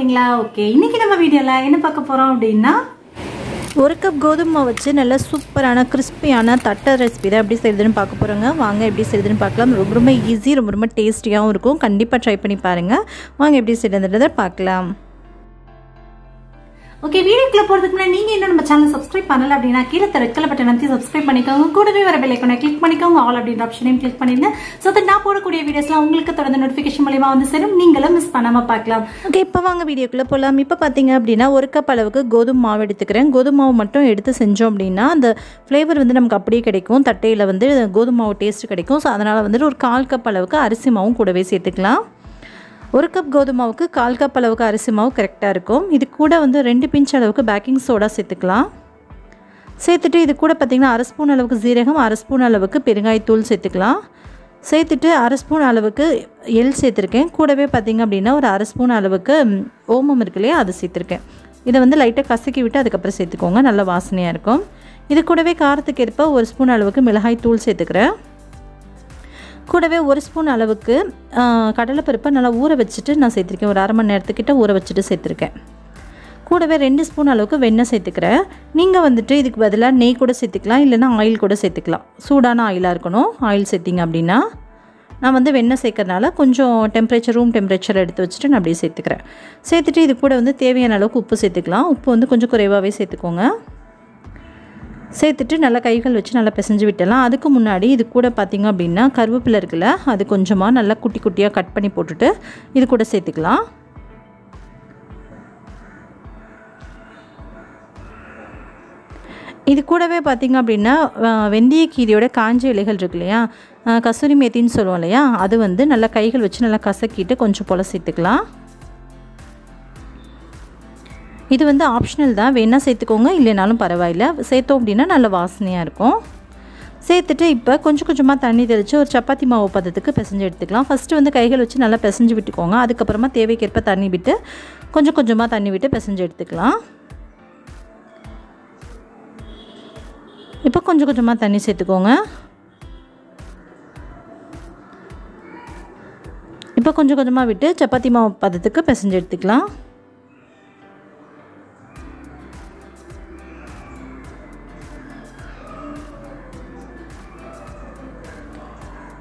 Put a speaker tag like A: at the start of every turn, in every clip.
A: சாப்பிட்டீங்களா ஓகே இன்றைக்கி நம்ம வீடியோவில் என்ன பார்க்க போகிறோம் அப்படின்னா ஒரு கப் கோதுமை வச்சு நல்லா சூப்பரான கிறிஸ்பியான தட்டை ரெசிபி தான் எப்படி செய்யுதுன்னு பார்க்க போகிறோங்க வாங்க எப்படி செய்யுதுன்னு பார்க்கலாம் ரொம்ப ரொம்ப ஈஸி ரொம்ப ரொம்ப டேஸ்டியாகவும் இருக்கும் கண்டிப்பாக ட்ரை பண்ணி பாருங்கள் வாங்க எப்படி செய்யுதுன்றதை பார்க்கலாம் ஓகே வீடியோக்குள்ள போறதுக்கு முன்னாடி நீங்க என்ன நம்ம சேனல் சப்ஸ்கிரைப் பண்ணல அப்படின்னா கீழே ரெட் கலர் பட்டன் சப்ஸ்கிரைப் பண்ணிக்கோங்க கூடவே வர பெல்லைக்கனை கிளிக் பண்ணிக்கோங்க ஆல் அப்படின்ற ஆப்ஷனையும் கிளிக் பண்ணிருங்க ஸோ தட் நான் போடக்கூடிய வீடியோஸ்லாம் உங்களுக்கு தொடர்ந்து நோட்டிஃபிகேஷன் மூலமா வந்து சேரும் நீங்களும் மிஸ் பண்ணாம பார்க்கலாம் ஓகே இப்போ வாங்க வீடியோக்குள்ள போகலாம் இப்போ பார்த்தீங்க அப்படின்னா ஒரு கப் அளவுக்கு கோதுமை மாவு எடுத்துக்கிறேன் கோதுமை மாவு மட்டும் எடுத்து செஞ்சோம் அப்படின்னா அந்த ஃப்ளேவர் வந்து நமக்கு அப்படியே கிடைக்கும் தட்டையில் வந்து கோதுமை மாவு டேஸ்ட் கிடைக்கும் ஸோ அதனால் வந்துட்டு ஒரு கால் கப் அளவுக்கு அரிசி மாவும் கூடவே சேர்த்துக்கலாம் ஒரு கப் கோதுமாவுக்கு கால் கப் அளவுக்கு அரிசி மாவு கரெக்டாக இருக்கும் இது கூட வந்து ரெண்டு பிஞ்ச் அளவுக்கு பேக்கிங் சோடா சேர்த்துக்கலாம் சேர்த்துட்டு இது கூட பார்த்திங்கன்னா அரை ஸ்பூன் அளவுக்கு ஜீரகம் அரை ஸ்பூன் அளவுக்கு பெருங்காயத்தூள் சேர்த்துக்கலாம் சேர்த்துட்டு அரை ஸ்பூன் அளவுக்கு எள் சேர்த்துருக்கேன் கூடவே பார்த்திங்க அப்படின்னா ஒரு அரை ஸ்பூன் அளவுக்கு ஓமம் இருக்கு இல்லையா அது சேர்த்துருக்கேன் இதை வந்து லைட்டாக கசக்கி விட்டு அதுக்கப்புறம் சேர்த்துக்கோங்க நல்ல வாசனையாக இருக்கும் இது கூடவே காரத்துக்கு ஏற்ப ஒரு ஸ்பூன் அளவுக்கு மிளகாய் தூள் சேர்த்துக்கிறேன் கூடவே ஒரு ஸ்பூன் அளவுக்கு கடலைப்பருப்பை நல்லா ஊற வச்சுட்டு நான் சேர்த்துருக்கேன் ஒரு அரை மணி நேரத்துக்கிட்ட ஊற வச்சுட்டு சேர்த்துருக்கேன் கூடவே ரெண்டு ஸ்பூன் அளவுக்கு வெண்ணெய் சேர்த்துக்கிறேன் நீங்கள் வந்துட்டு இதுக்கு பதிலாக நெய் கூட சேர்த்துக்கலாம் இல்லைனா ஆயில் கூட சேர்த்துக்கலாம் சூடான ஆயிலாக இருக்கணும் ஆயில் சேர்த்திங்க அப்படின்னா நான் வந்து வெண்ணெய் சேர்க்கறதுனால கொஞ்சம் டெம்பரேச்சர் ரூம் டெம்பரேச்சர் எடுத்து வச்சுட்டு நான் அப்படியே சேர்த்துக்கிறேன் சேர்த்துட்டு இது கூட வந்து தேவையான அளவுக்கு உப்பு சேர்த்துக்கலாம் உப்பு வந்து கொஞ்சம் குறைவாகவே சேர்த்துக்கோங்க சேர்த்துட்டு நல்லா கைகள் வச்சு நல்லா பிசைஞ்சு விட்டலாம் அதுக்கு முன்னாடி இது கூட பார்த்திங்க அப்படின்னா கருவேப்பிலை இருக்குல்ல அது கொஞ்சமாக நல்லா குட்டி குட்டியாக கட் பண்ணி போட்டுட்டு இது கூட சேர்த்துக்கலாம் இது கூடவே பார்த்திங்க அப்படின்னா வெந்தய கீரையோட காஞ்ச இலைகள் இருக்கு இல்லையா கசூரி மேத்தின்னு சொல்லுவோம் இல்லையா அது வந்து நல்லா கைகள் வச்சு நல்லா கசக்கிட்டு கொஞ்சம் போல் சேர்த்துக்கலாம் இது வந்து ஆப்ஷனல் தான் வேணால் சேர்த்துக்கோங்க இல்லைனாலும் பரவாயில்ல சேர்த்தோம் அப்படின்னா நல்ல வாசனையாக இருக்கும் சேர்த்துட்டு இப்போ கொஞ்சம் கொஞ்சமாக தண்ணி தெளித்து ஒரு சப்பாத்தி மாவு பதத்துக்கு பிசைஞ்சு எடுத்துக்கலாம் ஃபஸ்ட்டு வந்து கைகள் வச்சு நல்லா பிசைஞ்சு விட்டுக்கோங்க அதுக்கப்புறமா தேவைக்கேற்ப தண்ணி விட்டு கொஞ்சம் கொஞ்சமாக தண்ணி விட்டு பிசைஞ்சு எடுத்துக்கலாம் இப்போ கொஞ்சம் கொஞ்சமாக தண்ணி சேர்த்துக்கோங்க இப்போ கொஞ்சம் கொஞ்சமாக விட்டு சப்பாத்தி மாவு பதத்துக்கு பிசைஞ்சு எடுத்துக்கலாம்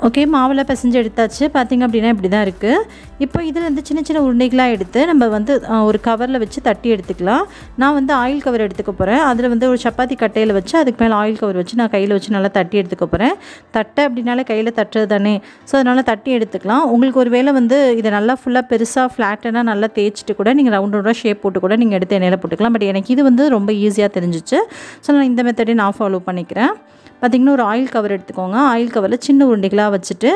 A: ஓகே மாவில் பிசைஞ்சு எடுத்தாச்சு பார்த்திங்க அப்படின்னா இப்படி தான் இருக்குது இப்போ இதில் வந்து சின்ன சின்ன உருண்டைகளாக எடுத்து நம்ம வந்து ஒரு கவரில் வச்சு தட்டி எடுத்துக்கலாம் நான் வந்து ஆயில் கவர் எடுத்துக்க போகிறேன் அதில் வந்து ஒரு சப்பாத்தி கட்டையில் வச்சு அதுக்கு மேலே ஆயில் கவர் வச்சு நான் கையில் வச்சு நல்லா தட்டி எடுத்துக்க போகிறேன் தட்டை அப்படின்னாலே கையில் தட்டுறது தானே ஸோ அதனால் தட்டி எடுத்துக்கலாம் உங்களுக்கு ஒரு வேளை வந்து இதை நல்லா ஃபுல்லாக பெருசாக ஃப்ளாட்டனாக நல்லா தேய்ச்சிட்டு கூட நீங்கள் ரவுண்ட் ரவுண்டாக ஷேப் போட்டு கூட நீங்கள் எடுத்து எண்ணெயில் போட்டுக்கலாம் பட் எனக்கு இது வந்து ரொம்ப ஈஸியாக தெரிஞ்சிச்சு ஸோ நான் இந்த மெத்தடே நான் ஃபாலோ பண்ணிக்கிறேன் பார்த்திங்கன்னா ஒரு ஆயில் கவர் எடுத்துக்கோங்க ஆயில் கவரில் சின்ன உருண்டைகளாக வச்சுட்டு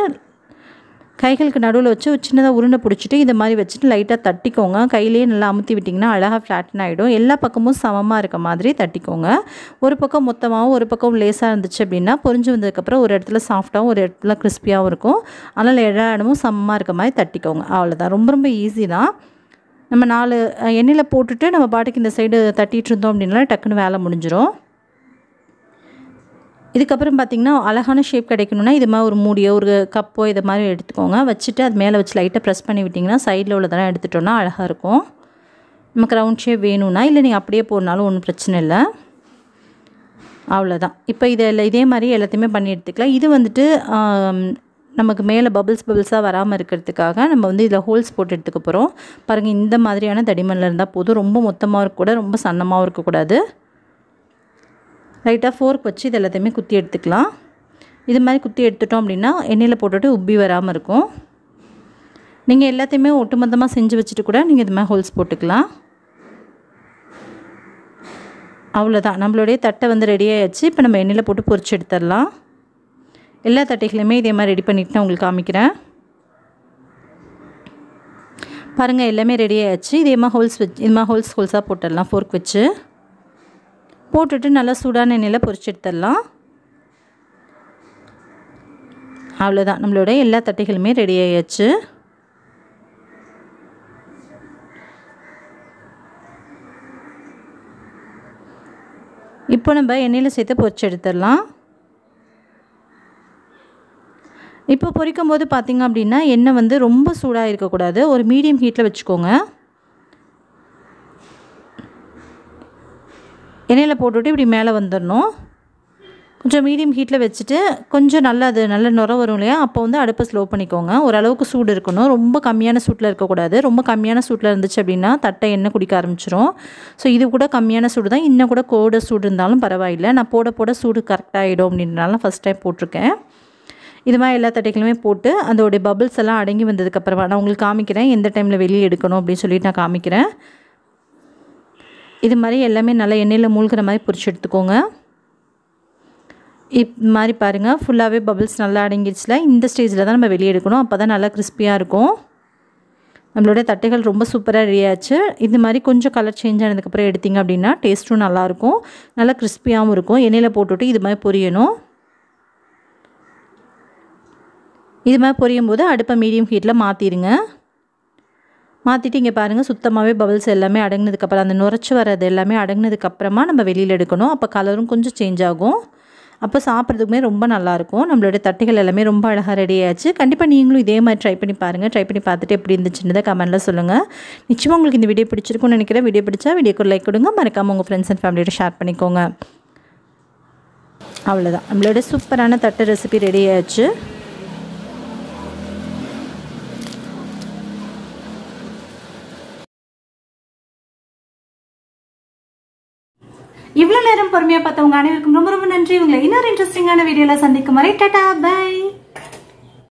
A: கைகளுக்கு நடுவில் வச்சு சின்னதாக உருண்டை பிடிச்சிட்டு இதை மாதிரி வச்சுட்டு லைட்டாக தட்டிக்கோங்க கையிலேயே நல்லா அமுத்தி விட்டிங்கன்னா அழகாக ஃப்ளாட்டன் ஆகிடும் எல்லா பக்கமும் சமமாக இருக்க மாதிரி தட்டிக்கோங்க ஒரு பக்கம் மொத்தமாகவும் ஒரு பக்கம் லேஸாக இருந்துச்சு அப்படின்னா பொறிஞ்சு வந்ததுக்கப்புறம் ஒரு இடத்துல சாஃப்டாகவும் ஒரு இடத்துல கிறிஸ்பியாகவும் இருக்கும் அதனால் எல்லா இடமும் சமமாக இருக்க மாதிரி தட்டிக்கோங்க அவ்வளோதான் ரொம்ப ரொம்ப ஈஸி தான் நம்ம நாலு எண்ணெயில் போட்டுட்டு நம்ம பாட்டுக்கு இந்த சைடு தட்டிகிட்டு இருந்தோம் அப்படின்னா டக்குன்னு வேலை முடிஞ்சிடும் இதுக்கப்புறம் பார்த்தீங்கன்னா அழகான ஷேப் கிடைக்கணும்னா இது மாதிரி ஒரு மூடியோ ஒரு கப்போ இது மாதிரி எடுத்துக்கோங்க வச்சுட்டு அது மேலே வச்சு லைட்டாக ப்ரெஸ் பண்ணி விட்டிங்கன்னா சைடில் உள்ளதெல்லாம் எடுத்துட்டோன்னா அழகாக இருக்கும் நமக்கு ரவுண்ட் ஷேப் வேணும்னா இல்லை நீங்கள் அப்படியே போடனாலும் ஒன்றும் பிரச்சனை இல்லை அவ்வளோதான் இப்போ இதில் இதே மாதிரி எல்லாத்தையுமே பண்ணி எடுத்துக்கலாம் இது வந்துட்டு நமக்கு மேலே பபிள்ஸ் பபிள்ஸாக வராமல் இருக்கிறதுக்காக நம்ம வந்து இதில் ஹோல்ஸ் போட்டு எடுத்துக்க போகிறோம் பாருங்கள் இந்த மாதிரியான தடிமனில் இருந்தால் போதும் ரொம்ப மொத்தமாக இருக்கக்கூடாது ரொம்ப சன்னமாகவும் இருக்கக்கூடாது லைட்டாக ஃபோர்க் வச்சு இது எல்லாத்தையுமே குத்தி எடுத்துக்கலாம் இது மாதிரி குத்தி எடுத்துட்டோம் அப்படின்னா எண்ணெயில் போட்டுட்டு உப்பி வராமல் இருக்கும் நீங்கள் எல்லாத்தையுமே ஒட்டுமொத்தமாக செஞ்சு வச்சுட்டு கூட நீங்கள் இது மாதிரி ஹோல்ஸ் போட்டுக்கலாம் அவ்வளோதான் நம்மளுடைய தட்டை வந்து ரெடி இப்போ நம்ம எண்ணெயில் போட்டு பொரிச்சு எடுத்துடலாம் எல்லா தட்டைகளையுமே இதே மாதிரி ரெடி பண்ணிவிட்டு நான் உங்களுக்கு காமிக்கிறேன் பாருங்கள் எல்லாமே ரெடி ஆகிடுச்சு இதே மாதிரி ஹோல்ஸ் வச்சு இது மாதிரி ஹோல்ஸ் ஹோல்ஸாக போட்டுடலாம் ஃபோர்க் வச்சு போட்டுட்டு நல்லா சூடான எண்ணெயில் எடுத்துடலாம் அவ்வளோதான் நம்மளோட எல்லா தட்டைகளுமே ரெடி ஆயாச்சு இப்போ நம்ம எண்ணெயில் சேர்த்து பொறிச்சு எடுத்துடலாம் இப்போ பொரிக்கும் போது பார்த்திங்க அப்படின்னா எண்ணெய் வந்து ரொம்ப சூடாக இருக்கக்கூடாது ஒரு மீடியம் ஹீட்டில் வச்சுக்கோங்க எண்ணெயில் போட்டுவிட்டு இப்படி மேலே வந்துடணும் கொஞ்சம் மீடியம் ஹீட்டில் வச்சுட்டு கொஞ்சம் நல்லா அது நல்ல நுர வரும் இல்லையா அப்போ வந்து அடுப்பை ஸ்லோ பண்ணிக்கோங்க ஓரளவுக்கு சூடு இருக்கணும் ரொம்ப கம்மியான சூட்டில் இருக்கக்கூடாது ரொம்ப கம்மியான சூட்டில் இருந்துச்சு அப்படின்னா தட்டை எண்ணெய் குடிக்க ஆரம்பிச்சிரும் ஸோ இது கூட கம்மியான சூடு தான் இன்னும் கூட கோட சூடு இருந்தாலும் பரவாயில்லை நான் போட போட சூடு கரெக்டாகிடும் அப்படின்றனால ஃபஸ்ட் டைம் போட்டிருக்கேன் இது மாதிரி எல்லா தட்டைகளுமே போட்டு அதோடைய பபிள்ஸ் எல்லாம் அடங்கி வந்ததுக்கப்புறமா நான் உங்களுக்கு காமிக்கிறேன் எந்த டைமில் வெளியே எடுக்கணும் அப்படின்னு சொல்லிட்டு நான் காமிக்கிறேன் இது மாதிரி எல்லாமே நல்லா எண்ணெயில் மூழ்கிற மாதிரி பொறிச்சு எடுத்துக்கோங்க இப் மாதிரி பாருங்கள் ஃபுல்லாகவே பபிள்ஸ் நல்லா அடங்கிடுச்சில்ல இந்த ஸ்டேஜில் தான் நம்ம வெளியே எடுக்கணும் அப்போ தான் நல்லா கிறிஸ்பியாக இருக்கும் நம்மளோட தட்டைகள் ரொம்ப சூப்பராக ரெடி ஆச்சு இது மாதிரி கொஞ்சம் கலர் சேஞ்ச் ஆனதுக்கப்புறம் எடுத்திங்க அப்படின்னா டேஸ்ட்டும் நல்லாயிருக்கும் நல்லா கிறிஸ்பியாகவும் இருக்கும் எண்ணெயில் போட்டுவிட்டு இது மாதிரி பொரியணும் இது மாதிரி பொரியும் போது அடுப்பை மீடியம் ஹீட்டில் மாற்றிடுங்க மாற்றிட்டு இங்கே பாருங்கள் சுத்தமாகவே பபுள்ஸ் எல்லாமே அடங்கினதுக்கப்புறம் அந்த நுரைச்சி வரது எல்லாமே அடங்கினதுக்கப்புறமா நம்ம வெளியில் எடுக்கணும் அப்போ கலரும் கொஞ்சம் சேஞ்ச் ஆகும் அப்போ சாப்பிட்றதுக்குமே ரொம்ப நல்லாயிருக்கும் நம்மளுடைய தட்டைகள் எல்லாமே ரொம்ப அழகாக ரெடி ஆச்சு கண்டிப்பாக நீங்களும் இதே மாதிரி ட்ரை பண்ணி பாருங்கள் ட்ரை பண்ணி பார்த்துட்டு எப்படி இருந்துச்சுன்னு கமெண்ட்டில் சொல்லுங்கள் நிச்சயமாக உங்களுக்கு இந்த வீடியோ பிடிச்சிருக்கும்னு நினைக்கிறேன் வீடியோ பிடிச்சா வீடியோக்கு லைக் கொடுங்க மறக்காமல் உங்கள் ஃப்ரெண்ட்ஸ் அண்ட் ஃபேமிலியோட ஷேர் பண்ணிக்கோங்க அவ்வளோதான் நம்மளோட சூப்பரான தட்டு ரெசிபி ரெடி ஆச்சு இவ்வளவு நேரம் பொறுமையா பார்த்தவங்க அனைவருக்கும் ரொம்ப ரொம்ப நன்றி உங்களை இன்னொரு இன்ட்ரெஸ்டிங்கான வீடியோல சந்திக்கும் வரை டாடா பை